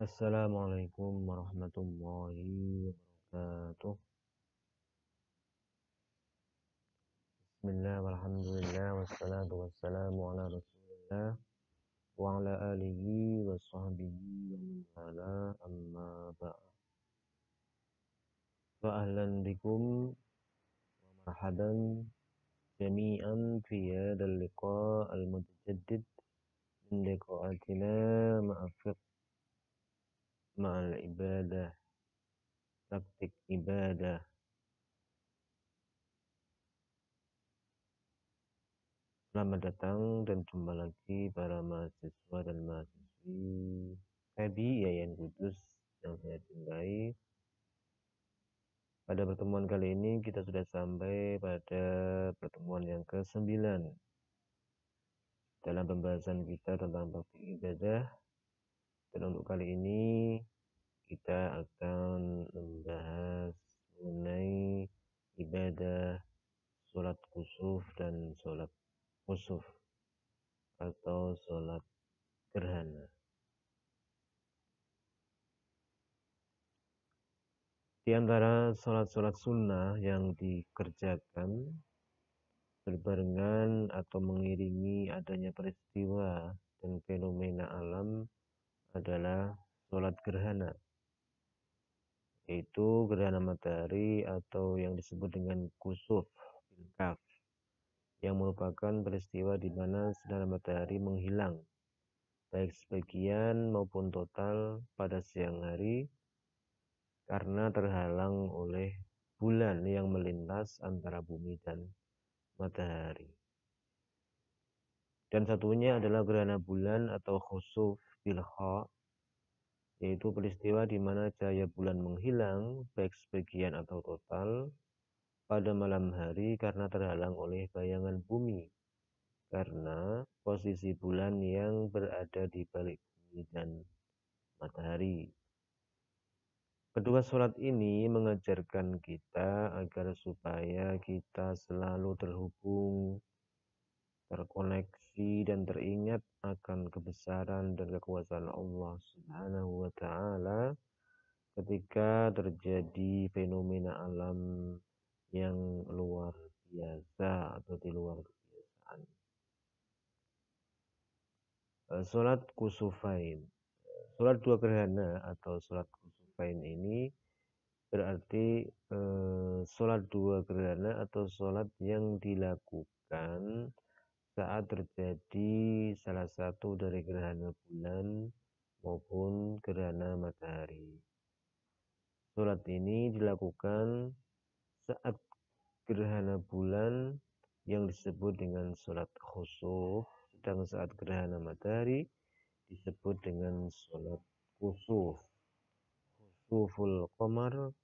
السلام عليكم ورحمة الله وبركاته بسم الله والحمد لله والصلاة والسلام على رسول الله وعلى آله وصحبه ومن والاه أما بعد فأهلا بكم ومرحبا جميعا في هذا اللقاء المتجدد من لقاءاتنا مع الفقه ma'al ibadah praktik ibadah Selamat datang dan jumpa lagi para mahasiswa dan mahasiswi Febi Yayan Kudus yang saya cintai. Pada pertemuan kali ini kita sudah sampai pada pertemuan yang ke-9 dalam pembahasan kita tentang praktik ibadah. Dan untuk kali ini kita akan membahas mengenai ibadah sholat khusuf dan sholat kusuf atau sholat gerhana. Di antara sholat-sholat sunnah yang dikerjakan berbarengan atau mengiringi adanya peristiwa dan fenomena alam adalah sholat gerhana yaitu gerhana matahari atau yang disebut dengan kusuf bilkaf yang merupakan peristiwa di mana sinar matahari menghilang baik sebagian maupun total pada siang hari karena terhalang oleh bulan yang melintas antara bumi dan matahari. Dan satunya adalah gerhana bulan atau khusuf bilha yaitu peristiwa di mana cahaya bulan menghilang, baik sebagian atau total, pada malam hari karena terhalang oleh bayangan bumi. Karena posisi bulan yang berada di balik bumi dan matahari. Kedua surat ini mengajarkan kita agar supaya kita selalu terhubung, terkoneksi bermimpi dan teringat akan kebesaran dan kekuasaan Allah Subhanahu wa taala ketika terjadi fenomena alam yang luar biasa atau di luar kebiasaan. E, salat kusufain. E, salat dua gerhana atau salat kusufain ini berarti eh, salat dua gerhana atau salat yang dilakukan saat terjadi salah satu dari gerhana bulan maupun gerhana matahari. Sholat ini dilakukan saat gerhana bulan yang disebut dengan sholat khusuf, sedang saat gerhana matahari disebut dengan sholat khusuf. Khusuful qamar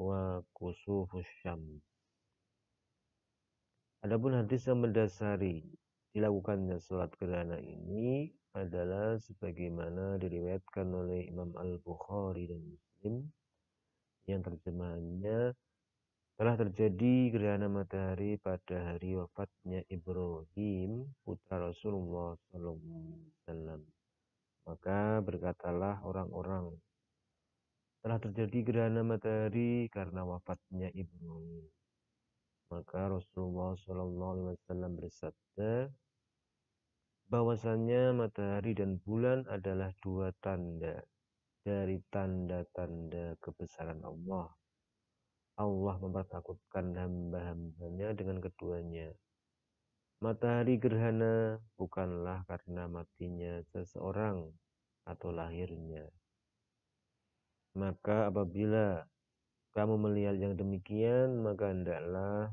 wa kusufus syam. Adapun hadis yang mendasari dilakukannya sholat gerhana ini adalah sebagaimana diriwayatkan oleh Imam Al-Bukhari dan Muslim yang terjemahannya telah terjadi gerhana matahari pada hari wafatnya Ibrahim putra Rasulullah SAW. Maka berkatalah orang-orang telah terjadi gerhana matahari karena wafatnya Ibrahim. Maka Rasulullah Shallallahu Alaihi Wasallam bersabda bahwasanya matahari dan bulan adalah dua tanda dari tanda-tanda kebesaran Allah. Allah mempertakutkan hamba-hambanya dengan keduanya. Matahari gerhana bukanlah karena matinya seseorang atau lahirnya. Maka apabila kamu melihat yang demikian, maka hendaklah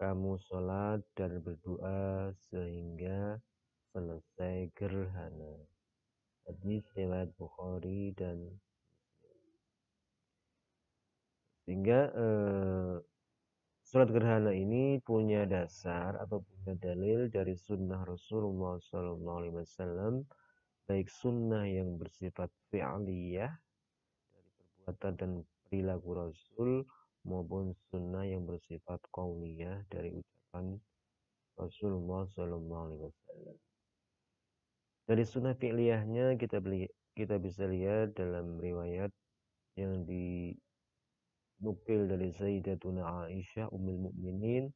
kamu sholat dan berdoa sehingga selesai gerhana. Hadis lewat Bukhari dan sehingga eh, surat gerhana ini punya dasar atau punya dalil dari sunnah Rasulullah SAW baik sunnah yang bersifat fi'liyah dari perbuatan dan perilaku Rasul maupun sunnah yang bersifat kauliyah dari ucapan Rasulullah Shallallahu Alaihi Wasallam. Dari sunnah fi'liyahnya kita beli, kita bisa lihat dalam riwayat yang nukil dari Sayyidatuna Aisyah Ummul Mukminin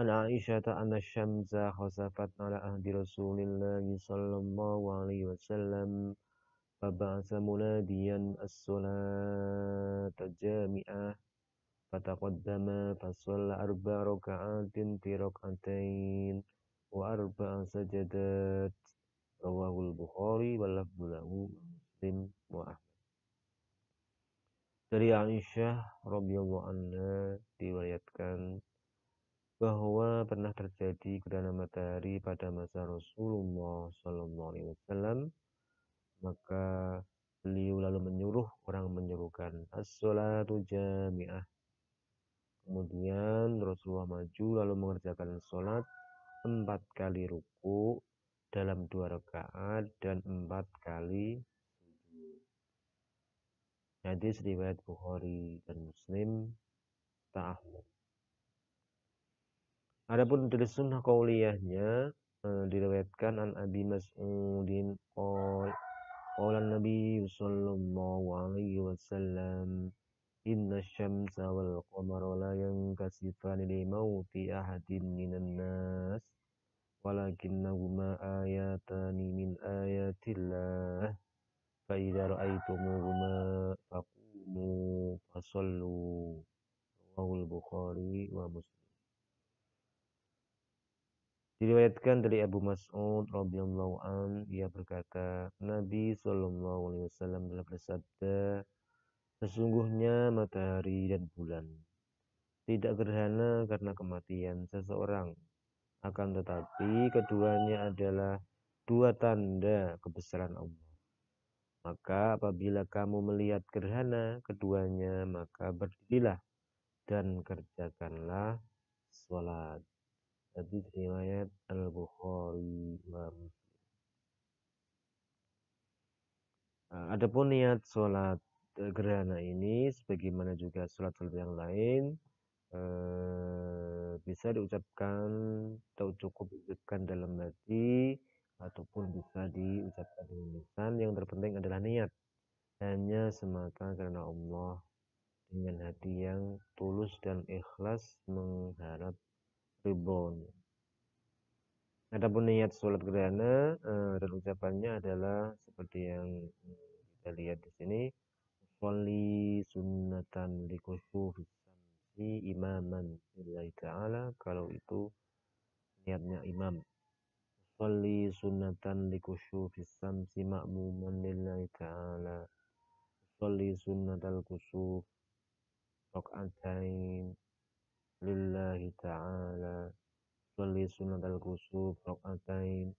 An Aisyah ta anna syamsa khasafat ala ahdi Rasulillah sallallahu alaihi wasallam فبعث as الصلاة jami'ah fataqaddama fasalla arba raka'atin fi raka'atain wa arba sajadat rawahu al-bukhari wa lafdhu muslim wa dari Aisyah radhiyallahu anha diriwayatkan bahwa pernah terjadi gerhana matahari pada masa Rasulullah sallallahu alaihi wasallam maka Beliau lalu menyuruh orang menyerukan as-salatu jami'ah. Kemudian Rasulullah maju lalu mengerjakan salat empat kali ruku dalam dua rakaat dan empat kali Hadis riwayat Bukhari dan Muslim Ta'ahmud. Adapun dari sunnah kauliyahnya e, eh, diriwayatkan an Abi Mas'udin Kaulah Nabi Shallallahu Alaihi Wasallam. Inna syamsal qamar allah yang kasifani dari ahadin minan nas. Walakin nubu ayatani min ayatillah. Baik darai tomu ma fakumu fassallu. Bukhari wa Muslim. Diriwayatkan dari Abu Mas'ud radhiyallahu an, ia berkata, Nabi sallallahu alaihi wasallam telah bersabda, sesungguhnya matahari dan bulan tidak gerhana karena kematian seseorang. Akan tetapi keduanya adalah dua tanda kebesaran Allah. Maka apabila kamu melihat gerhana keduanya, maka berdirilah dan kerjakanlah sholat. Hadis riwayat Al-Bukhari wa Adapun niat sholat gerhana ini sebagaimana juga sholat-sholat yang lain eh, bisa diucapkan atau cukup diucapkan dalam hati ataupun bisa diucapkan dengan lisan yang terpenting adalah niat hanya semata karena Allah dengan hati yang tulus dan ikhlas mengharap ribon. Adapun niat sholat gerhana eh, dan ucapannya adalah seperti yang eh, kita lihat di sini. Wali sunnatan likusufi si imaman ilai ta'ala kalau itu niatnya imam. Wali sunnatan likusufi samsi ma'muman lillahi ta'ala. Wali sunnatal kusuf. Rok'atain lillahi ta'ala sholli sunatal khusuf rakaatain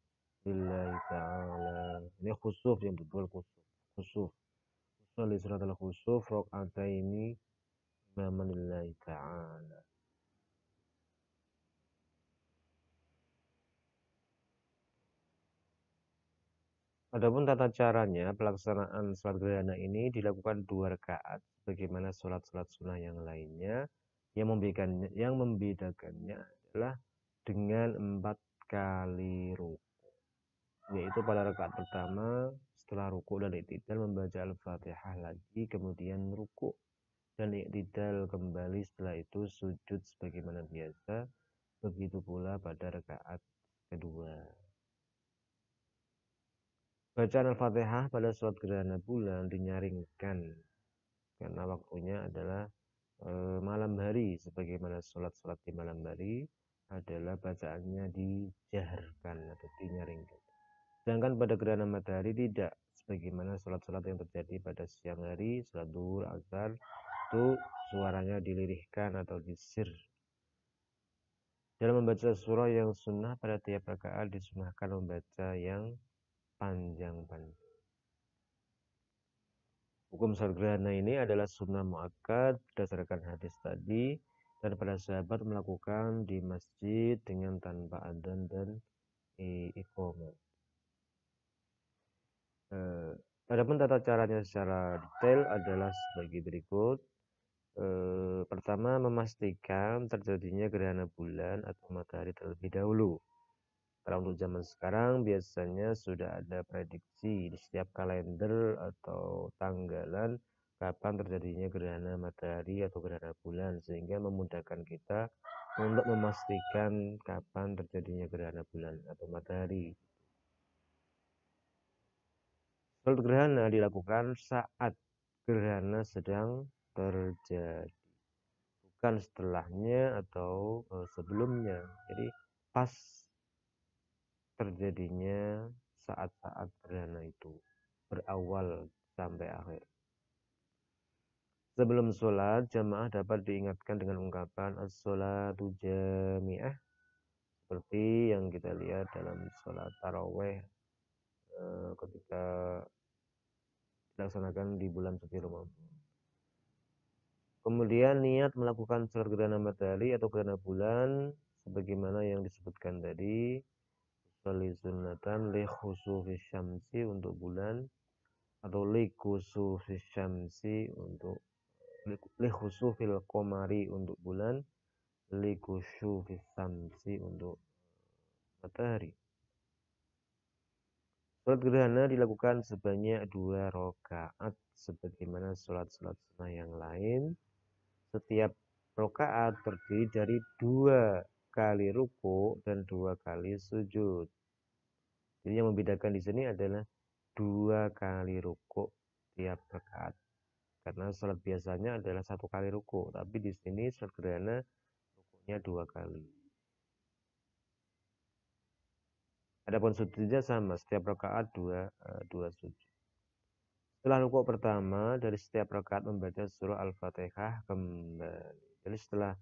lillahi ta'ala ini khusuf yang betul khusuf khusuf sholli sunatal khusuf rakaataini imaman lillahi ta'ala Adapun tata caranya pelaksanaan salat gerhana ini dilakukan dua rakaat bagaimana sholat-sholat sunnah yang lainnya yang membedakannya, yang membedakannya adalah dengan empat kali ruku, yaitu pada rakaat pertama setelah ruku dan iktidal membaca al-fatihah lagi, kemudian ruku dan iktidal kembali setelah itu sujud sebagaimana biasa, begitu pula pada rakaat kedua. Bacaan Al-Fatihah pada surat gerhana bulan dinyaringkan karena waktunya adalah Eh, malam hari sebagaimana sholat-sholat di malam hari adalah bacaannya dijaharkan atau dinyaringkan. Sedangkan pada gerhana matahari tidak sebagaimana sholat-sholat yang terjadi pada siang hari, sholat duhur, azhar itu suaranya dilirihkan atau disir. Dalam membaca surah yang sunnah pada tiap rakaat disunahkan membaca yang panjang-panjang. Hukum gerhana ini adalah sunnah muakkad berdasarkan hadis tadi dan para sahabat melakukan di masjid dengan tanpa adzan dan iqamah. E, Adapun tata caranya secara detail adalah sebagai berikut. E, pertama memastikan terjadinya gerhana bulan atau matahari terlebih dahulu. Kalau untuk zaman sekarang biasanya sudah ada prediksi di setiap kalender atau tanggalan kapan terjadinya gerhana matahari atau gerhana bulan sehingga memudahkan kita untuk memastikan kapan terjadinya gerhana bulan atau matahari. Sholat gerhana dilakukan saat gerhana sedang terjadi, bukan setelahnya atau eh, sebelumnya. Jadi pas terjadinya saat-saat gerhana itu berawal sampai akhir. Sebelum sholat, jamaah dapat diingatkan dengan ungkapan as-sholatu jamiah seperti yang kita lihat dalam sholat taraweh eh, ketika dilaksanakan di bulan suci Ramadan. Kemudian niat melakukan sholat gerhana matahari atau gerhana bulan sebagaimana yang disebutkan tadi sunatan li khusufi syamsi untuk bulan atau li khusufi syamsi untuk li khusufi komari untuk bulan li khusufi syamsi untuk eh, matahari. Sholat gerhana dilakukan sebanyak dua rakaat sebagaimana sholat-sholat sunnah yang lain. Setiap rokaat terdiri dari dua kali ruku dan dua kali sujud. Jadi yang membedakan di sini adalah dua kali ruku tiap rakaat. Karena sholat biasanya adalah satu kali ruku, tapi di sini sholat gerhana rukunya dua kali. Adapun sujudnya sama, setiap rakaat dua, eh, dua sujud. Setelah ruku pertama, dari setiap rakaat membaca surah Al-Fatihah kembali. Jadi setelah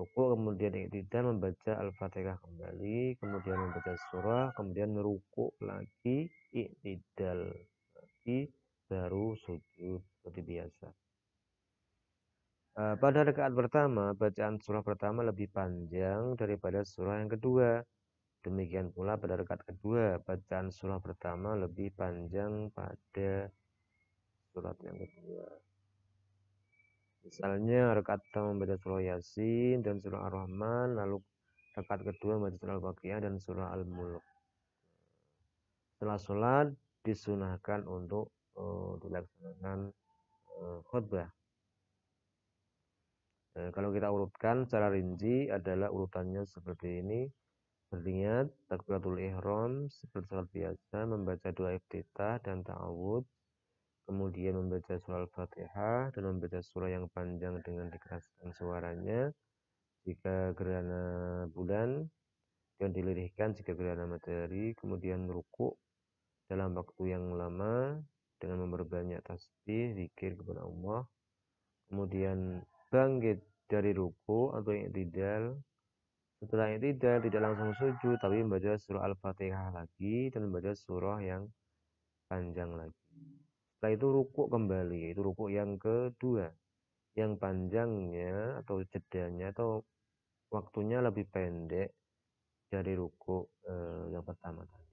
rukuk kemudian iktidal membaca al-fatihah kembali kemudian membaca surah kemudian merukuk lagi iktidal lagi baru sujud seperti biasa eh, pada rakaat pertama bacaan surah pertama lebih panjang daripada surah yang kedua demikian pula pada rakaat kedua bacaan surah pertama lebih panjang pada surat yang kedua Misalnya rekat pertama membaca surah Yasin dan surah Ar-Rahman, lalu rekat kedua membaca surah Al-Baqiyah dan surah al Muluk. Setelah sholat disunahkan untuk uh, dilaksanakan uh, khutbah. Nah, kalau kita urutkan secara rinci adalah urutannya seperti ini. Berniat, takbiratul ihram, seperti sholat biasa, membaca dua iftitah dan ta'awud, kemudian membaca surah Al-Fatihah dan membaca surah yang panjang dengan dikeraskan suaranya jika gerhana bulan dan dilirihkan jika gerhana matahari kemudian ruku dalam waktu yang lama dengan memperbanyak tasbih zikir kepada Allah kemudian bangkit dari ruku atau yang tidak setelah yang tidak tidak langsung sujud tapi membaca surah Al-Fatihah lagi dan membaca surah yang panjang lagi setelah itu rukuk kembali, itu rukuk yang kedua. Yang panjangnya atau jedanya atau waktunya lebih pendek dari rukuk eh, yang pertama tadi.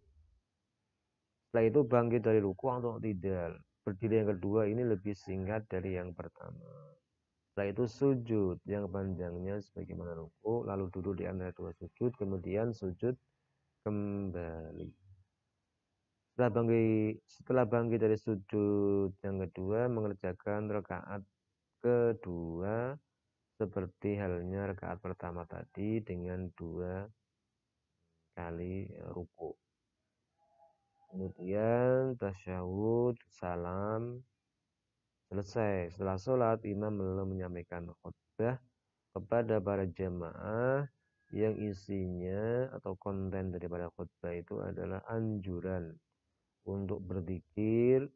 Setelah itu bangkit dari rukuk atau tidak. Berdiri yang kedua ini lebih singkat dari yang pertama. Setelah itu sujud yang panjangnya sebagaimana rukuk lalu duduk di antara dua sujud, kemudian sujud kembali. Setelah bangkit, setelah bangkit dari sujud yang kedua, mengerjakan rakaat kedua seperti halnya rakaat pertama tadi dengan dua kali e, ruku. Kemudian tasyahud, salam, selesai. Setelah sholat, imam belum menyampaikan khutbah kepada para jemaah yang isinya atau konten daripada khutbah itu adalah anjuran untuk berzikir,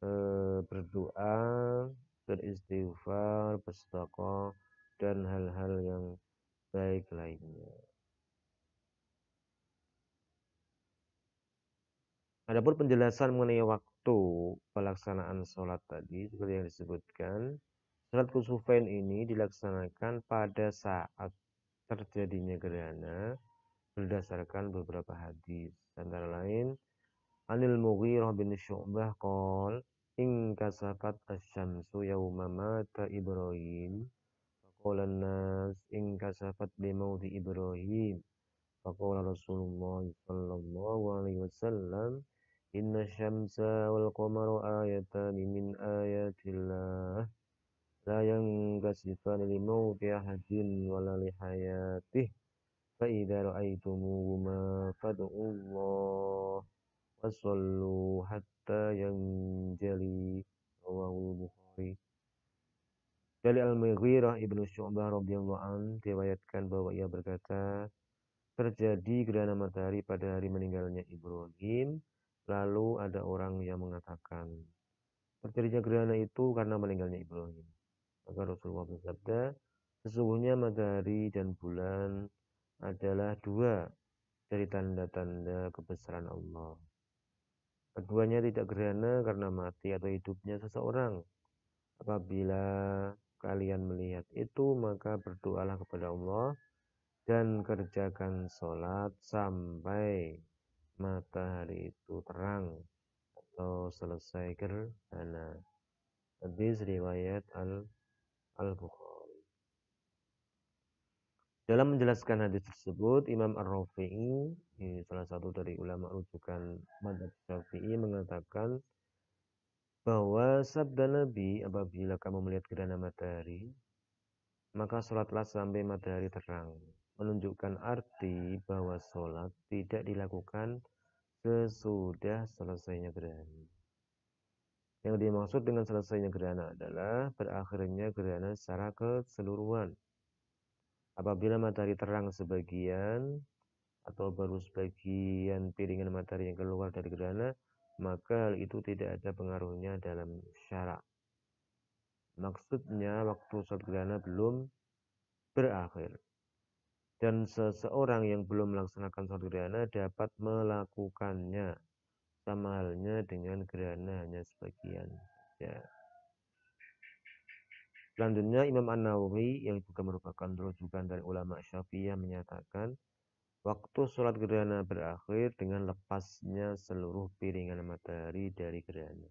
eh, berdoa, beristighfar, bersedekah dan hal-hal yang baik lainnya. Adapun penjelasan mengenai waktu pelaksanaan sholat tadi, seperti yang disebutkan, sholat kusufain ini dilaksanakan pada saat terjadinya gerhana berdasarkan beberapa hadis, antara lain Anil Mughirah bin Syu'bah qol in kasapat asy-syamsu yawma mata Ibrahim faqala an-nas in kasafat bi mauti Ibrahim faqala Rasulullah sallallahu alaihi wasallam inna syamsa wal qamara ayatan min ayatillah la yankasifani li mauti ahadin wala li hayatih fa idza ra'aytumuhuma fad'u Allah wasallu hatta yang jali rawahul Bukhari dari Al-Mughirah ibnu Syu'bah radhiyallahu an diriwayatkan bahwa ia berkata terjadi gerhana matahari pada hari meninggalnya Ibrahim lalu ada orang yang mengatakan terjadinya gerhana itu karena meninggalnya Ibrahim maka Rasulullah bersabda sesungguhnya matahari dan bulan adalah dua dari tanda-tanda kebesaran Allah. Keduanya tidak gerhana karena mati atau hidupnya seseorang. Apabila kalian melihat itu, maka berdoalah kepada Allah dan kerjakan sholat sampai matahari itu terang atau selesai gerhana. Hadis riwayat Al-Bukhari. Al, al bukhari dalam menjelaskan hadis tersebut, Imam Ar-Rafi'i, salah satu dari ulama rujukan Madhab Syafi'i mengatakan bahwa sabda Nabi apabila kamu melihat gerhana matahari, maka sholatlah sampai matahari terang. Menunjukkan arti bahwa sholat tidak dilakukan sesudah selesainya gerhana. Yang dimaksud dengan selesainya gerhana adalah berakhirnya gerhana secara keseluruhan Apabila matahari terang sebagian atau baru sebagian piringan matahari yang keluar dari gerhana, maka hal itu tidak ada pengaruhnya dalam syarak. Maksudnya waktu saat gerhana belum berakhir. Dan seseorang yang belum melaksanakan sholat gerhana dapat melakukannya. Sama halnya dengan gerhana hanya sebagian. Ya. Selanjutnya Imam An-Nawawi yang juga merupakan rujukan dari ulama Syafi'iyah menyatakan waktu sholat gerhana berakhir dengan lepasnya seluruh piringan matahari dari gerhana.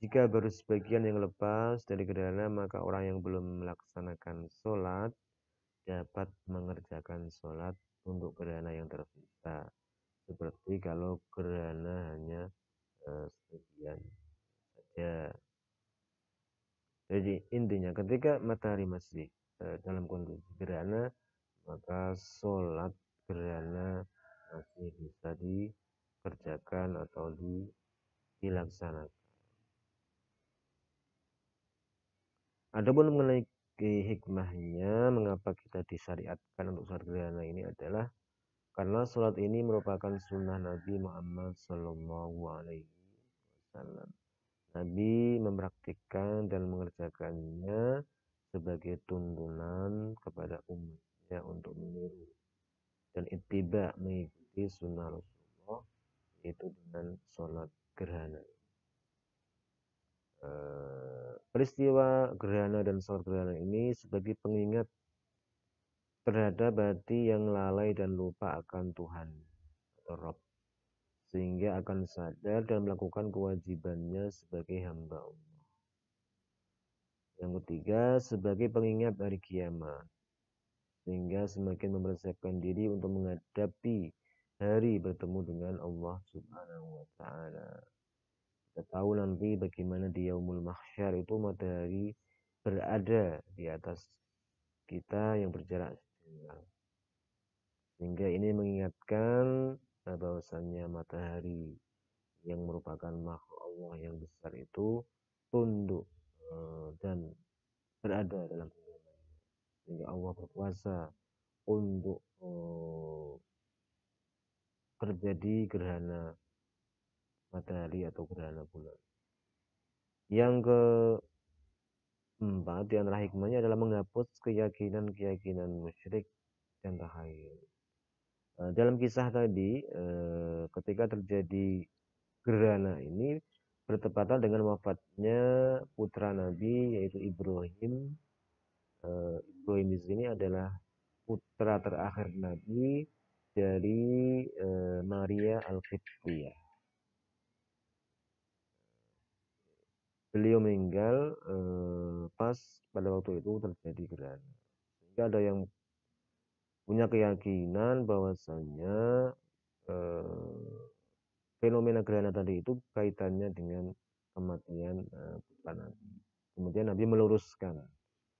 Jika baru sebagian yang lepas dari gerhana maka orang yang belum melaksanakan sholat dapat mengerjakan sholat untuk gerhana yang tersisa. Seperti kalau gerhana hanya eh, sebagian saja. Jadi intinya ketika matahari masih eh, dalam kondisi gerhana, maka sholat gerhana masih bisa dikerjakan atau di, Ada Adapun mengenai hikmahnya, mengapa kita disyariatkan untuk sholat gerhana ini adalah karena sholat ini merupakan sunnah Nabi Muhammad Sallallahu Alaihi Wasallam. Nabi mempraktikkan dan mengerjakannya sebagai tuntunan kepada umatnya untuk meniru dan ittiba mengikuti sunnah Rasulullah itu dengan sholat gerhana. Eh, peristiwa gerhana dan sholat gerhana ini sebagai pengingat terhadap hati yang lalai dan lupa akan Tuhan atau Rob sehingga akan sadar dan melakukan kewajibannya sebagai hamba Allah. Yang ketiga, sebagai pengingat hari kiamat, sehingga semakin mempersiapkan diri untuk menghadapi hari bertemu dengan Allah Subhanahu wa Ta'ala. Kita tahu nanti bagaimana di Yaumul Mahsyar itu matahari berada di atas kita yang berjarak Sehingga ini mengingatkan bahwasannya matahari yang merupakan makhluk Allah yang besar itu tunduk eh, dan berada dalam genggamannya sehingga Allah berkuasa untuk terjadi eh, gerhana matahari atau gerhana bulan. Yang ke empat di antara hikmahnya adalah menghapus keyakinan-keyakinan musyrik dan tahayul. Eh, dalam kisah tadi eh, ketika terjadi gerhana ini bertepatan dengan wafatnya putra Nabi yaitu Ibrahim. Eh, Ibrahim di sini adalah putra terakhir Nabi dari Maria al Beliau meninggal pas pada waktu itu terjadi gerhana. Sehingga ada yang punya keyakinan bahwasannya eh, fenomena gerhana tadi itu kaitannya dengan kematian eh, Kemudian Nabi meluruskan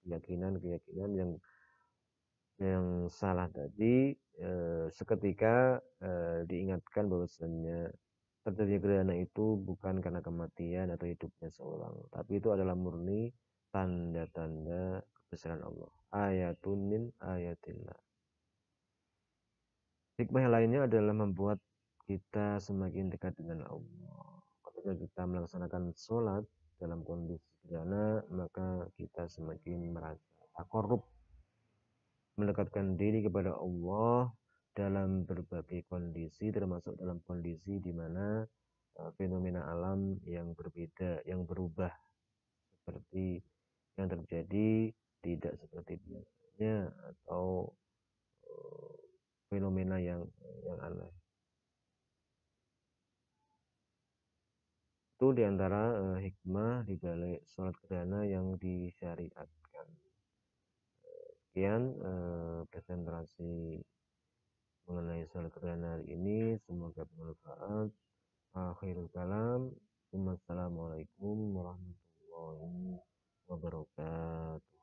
keyakinan-keyakinan yang yang salah tadi eh, seketika eh, diingatkan bahwasanya terjadi gerhana itu bukan karena kematian atau hidupnya seorang, tapi itu adalah murni tanda-tanda kebesaran Allah. Ayatun min ayatillah. Hikmah yang lainnya adalah membuat kita semakin dekat dengan Allah. Ketika kita melaksanakan sholat dalam kondisi sederhana, maka kita semakin merasa takorup, mendekatkan diri kepada Allah dalam berbagai kondisi, termasuk dalam kondisi di mana e, fenomena alam yang berbeda, yang berubah seperti yang terjadi tidak seperti biasanya atau e, fenomena yang yang aneh. Itu diantara uh, eh, hikmah di balik sholat gerhana yang disyariatkan. Sekian uh, presentasi mengenai sholat gerhana hari ini. Semoga bermanfaat. Akhirul kalam. Assalamualaikum warahmatullahi wabarakatuh.